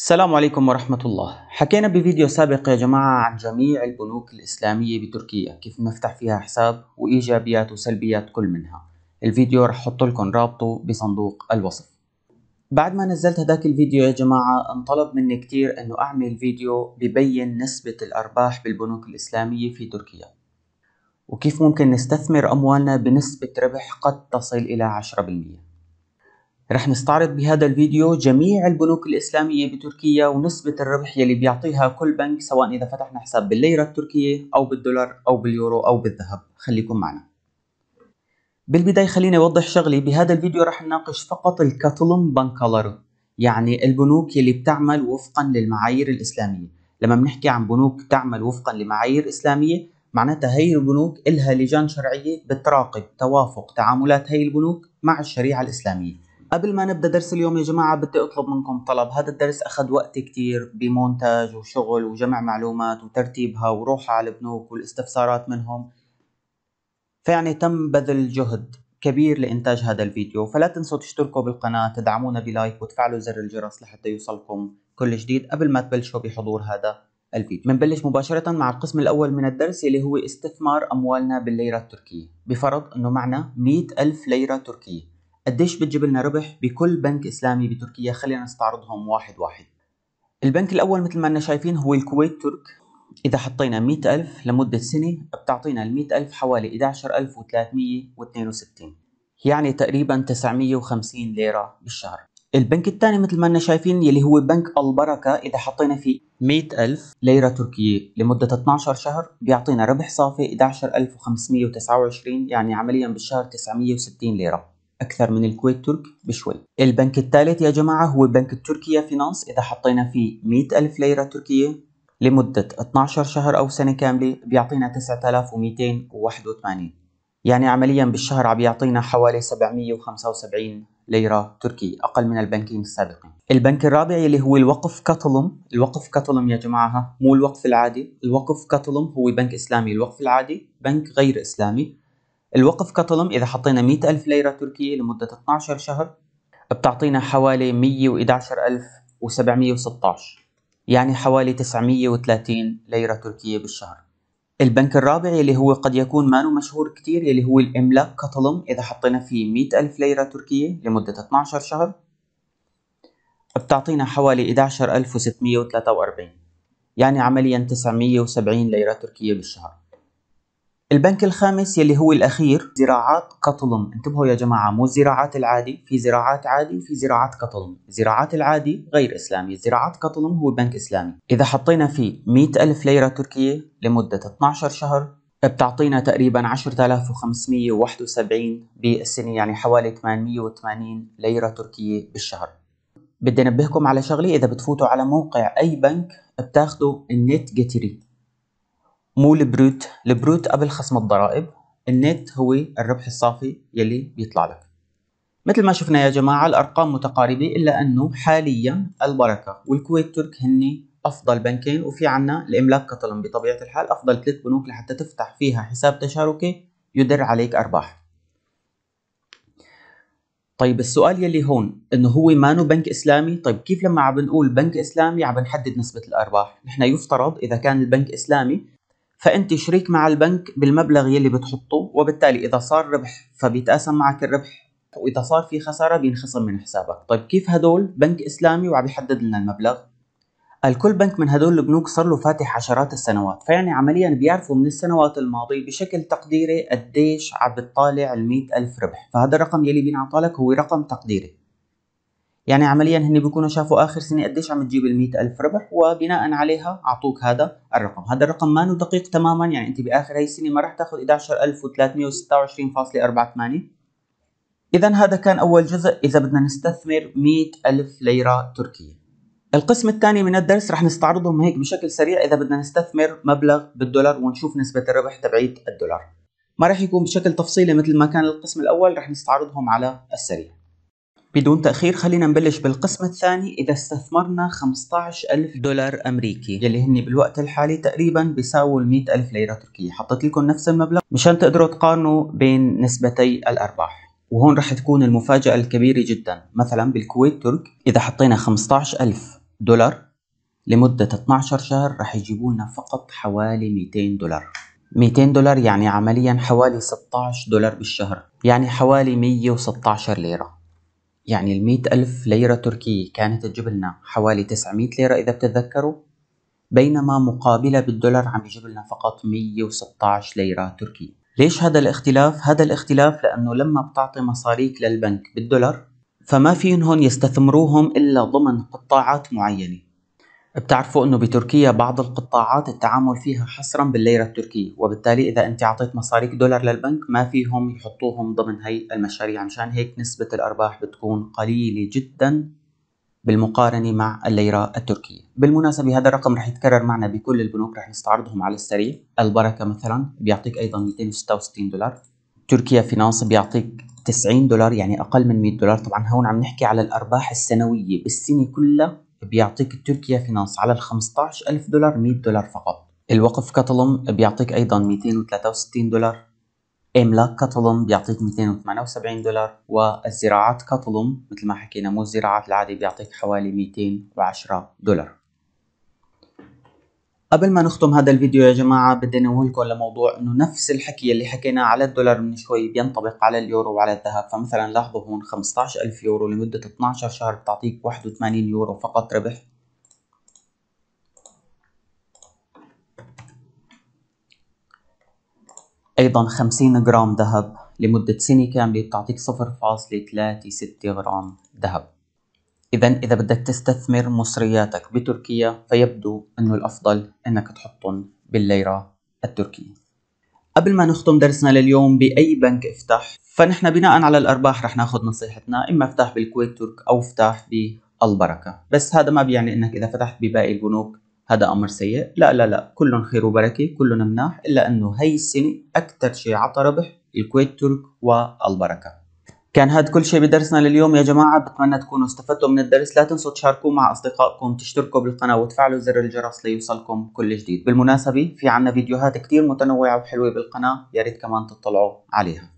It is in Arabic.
السلام عليكم ورحمة الله حكينا بفيديو سابق يا جماعة عن جميع البنوك الإسلامية بتركيا كيف نفتح فيها حساب وإيجابيات وسلبيات كل منها الفيديو رح أحط لكم رابطه بصندوق الوصف بعد ما نزلت هداك الفيديو يا جماعة انطلب مني كتير أنه أعمل فيديو ببين نسبة الأرباح بالبنوك الإسلامية في تركيا وكيف ممكن نستثمر أموالنا بنسبة ربح قد تصل إلى 10% رح نستعرض بهذا الفيديو جميع البنوك الإسلامية بتركيا ونسبة الربح يلي بيعطيها كل بنك سواء إذا فتحنا حساب بالليرة التركية أو بالدولار أو باليورو أو بالذهب خليكم معنا بالبداية خليني أوضح شغلي بهذا الفيديو رح نناقش فقط الكاتلون بنكالارو يعني البنوك يلي بتعمل وفقا للمعايير الإسلامية لما بنحكي عن بنوك تعمل وفقا لمعايير إسلامية معناتها هي البنوك إلها لجان شرعية بتراقب توافق تعاملات هي البنوك مع الشريعة الإسلامية قبل ما نبدا درس اليوم يا جماعه بدي اطلب منكم طلب هذا الدرس اخذ وقت كتير بمونتاج وشغل وجمع معلومات وترتيبها وروحها على البنوك والاستفسارات منهم فيعني تم بذل جهد كبير لإنتاج هذا الفيديو فلا تنسوا تشتركوا بالقناة تدعمونا بلايك وتفعلوا زر الجرس لحتى يوصلكم كل جديد قبل ما تبلشوا بحضور هذا الفيديو بنبلش مباشرة مع القسم الأول من الدرس اللي هو استثمار أموالنا بالليرة التركية بفرض أنه معنا 100 ألف ليرة تركية قديش بتجيب لنا ربح بكل بنك اسلامي بتركيا خلينا نستعرضهم واحد واحد البنك الاول مثل ما انا شايفين هو الكويت ترك اذا حطينا مئة ألف لمدة سنة بتعطينا المئة ألف حوالي 11362 يعني تقريبا 950 ليرة بالشهر البنك الثاني مثل ما انا شايفين يلي هو بنك البركة إذا حطينا فيه 100000 ألف ليرة تركية لمدة 12 شهر بيعطينا ربح صافي 11529 يعني عمليا بالشهر 960 ليرة أكثر من الكويت ترك بشوي البنك الثالث يا جماعة هو بنك التركية فينانس إذا حطينا فيه 100 ألف ليرة تركية لمدة 12 شهر أو سنة كاملة بيعطينا 9281 يعني عمليا بالشهر عم يعطينا حوالي 775 ليرة تركية أقل من البنكين السابقين البنك الرابع اللي هو الوقف كاتلوم الوقف كاتلوم يا جماعة مو الوقف العادي الوقف كاتلوم هو بنك إسلامي الوقف العادي بنك غير إسلامي الوقف كطلم إذا حطينا 100 ألف ليرة تركية لمدة 12 شهر بتعطينا حوالي 111 ألف و716 يعني حوالي 930 ليرة تركية بالشهر البنك الرابع اللي هو قد يكون مانو مشهور كتير اللي هو الإملاك كطلم إذا حطينا فيه 100 ألف ليرة تركية لمدة 12 شهر بتعطينا حوالي 11643 يعني عمليا 970 ليرة تركية بالشهر البنك الخامس يلي هو الأخير زراعات قطلم انتبهوا يا جماعة مو الزراعات العادي في زراعات عادي وفي زراعات قطلم زراعات العادي غير إسلامي زراعات قطلم هو بنك إسلامي إذا حطينا فيه 100 ألف ليرة تركية لمدة 12 شهر بتعطينا تقريبا 10571 بالسنة يعني حوالي 880 ليرة تركية بالشهر بدي انبهكم على شغلة إذا بتفوتوا على موقع أي بنك بتاخذوا النت جيتري مو البروت البروت قبل خصم الضرائب النت هو الربح الصافي يلي بيطلع لك مثل ما شفنا يا جماعة الأرقام متقاربة إلا أنه حاليا البركة والكويت ترك هن أفضل بنكين وفي عنا الإملاك كطلم بطبيعة الحال أفضل ثلاث بنوك لحتى تفتح فيها حساب تشاركي يدر عليك أرباح طيب السؤال يلي هون انه هو مانو بنك اسلامي طيب كيف لما عم بنقول بنك اسلامي عم نحدد نسبه الارباح نحن يفترض اذا كان البنك اسلامي فانت شريك مع البنك بالمبلغ يلي بتحطه وبالتالي اذا صار ربح فبيتقاسم معك الربح واذا صار في خساره بينخصم من حسابك طيب كيف هدول بنك اسلامي وعم يحدد لنا المبلغ الكل بنك من هدول البنوك صار له فاتح عشرات السنوات فيعني عمليا بيعرفوا من السنوات الماضية بشكل تقديري قديش عم بتطالع ال ألف ربح فهذا الرقم يلي بينعطى لك هو رقم تقديري يعني عمليا هن بيكونوا شافوا اخر سنه قديش عم تجيب ال ألف ربح وبناء عليها اعطوك هذا الرقم هذا الرقم مانو دقيق تماما يعني انت باخر هي السنه ما راح تاخذ 11326.48 اذا هذا كان اول جزء اذا بدنا نستثمر 100000 ليره تركيه القسم الثاني من الدرس رح نستعرضهم هيك بشكل سريع اذا بدنا نستثمر مبلغ بالدولار ونشوف نسبه الربح تبعيت الدولار ما راح يكون بشكل تفصيلي مثل ما كان القسم الاول رح نستعرضهم على السريع بدون تأخير خلينا نبلش بالقسم الثاني إذا استثمرنا 15000 دولار أمريكي يلي هن بالوقت الحالي تقريبا بيساووا ال 100000 ليرة تركية حطيت لكم نفس المبلغ مشان تقدروا تقارنوا بين نسبتي الأرباح وهون رح تكون المفاجأة الكبيرة جدا مثلا بالكويت ترك إذا حطينا 15000 دولار لمدة 12 شهر رح يجيبوا لنا فقط حوالي 200 دولار 200 دولار يعني عمليا حوالي 16 دولار بالشهر يعني حوالي 116 ليرة يعني المئة ألف ليرة تركية كانت تجيب لنا حوالي 900 ليرة إذا بتتذكروا بينما مقابلة بالدولار عم يجيب لنا فقط 116 ليرة تركية ليش هذا الاختلاف؟ هذا الاختلاف لأنه لما بتعطي مصاريك للبنك بالدولار فما فيهم يستثمروهم إلا ضمن قطاعات معينة بتعرفوا انه بتركيا بعض القطاعات التعامل فيها حصرا بالليره التركيه وبالتالي اذا انت اعطيت مصاريك دولار للبنك ما فيهم يحطوهم ضمن هي المشاريع مشان هيك نسبه الارباح بتكون قليله جدا بالمقارنه مع الليره التركيه بالمناسبه هذا الرقم رح يتكرر معنا بكل البنوك رح نستعرضهم على السريع البركه مثلا بيعطيك ايضا 266 دولار تركيا فينانس بيعطيك 90 دولار يعني اقل من 100 دولار طبعا هون عم نحكي على الارباح السنويه بالسنه كلها بيعطيك تركيا فينانس على ال 15000 دولار 100 دولار فقط الوقف كاتالوم بيعطيك ايضا 263 دولار املاك كاتالوم بيعطيك 278 دولار والزراعات كاتالوم مثل ما حكينا مو الزراعات العادي بيعطيك حوالي 210 دولار قبل ما نختم هذا الفيديو يا جماعة بدي لكم لموضوع انه نفس الحكي اللي حكينا على الدولار من شوي بينطبق على اليورو وعلى الذهب فمثلا لاحظوا هون 15000 يورو لمدة 12 شهر بتعطيك 81 يورو فقط ربح ايضا 50 جرام ذهب لمدة سنة كاملة بتعطيك 0.36 غرام ذهب إذا إذا بدك تستثمر مصرياتك بتركيا فيبدو أنه الأفضل أنك تحطهم بالليرة التركية قبل ما نختم درسنا لليوم بأي بنك افتح فنحن بناء على الأرباح رح ناخذ نصيحتنا إما افتح بالكويت ترك أو افتح بالبركة بس هذا ما بيعني أنك إذا فتحت بباقي البنوك هذا أمر سيء لا لا لا كلهم خير وبركة كلهم مناح إلا أنه هي السنة أكثر شيء عطى ربح الكويت ترك والبركة كان هذا كل شيء بدرسنا لليوم يا جماعة بتمنى تكونوا استفدتوا من الدرس لا تنسوا تشاركوه مع أصدقائكم تشتركوا بالقناة وتفعلوا زر الجرس ليوصلكم كل جديد بالمناسبة في عنا فيديوهات كتير متنوعة وحلوة بالقناة ياريت كمان تطلعوا عليها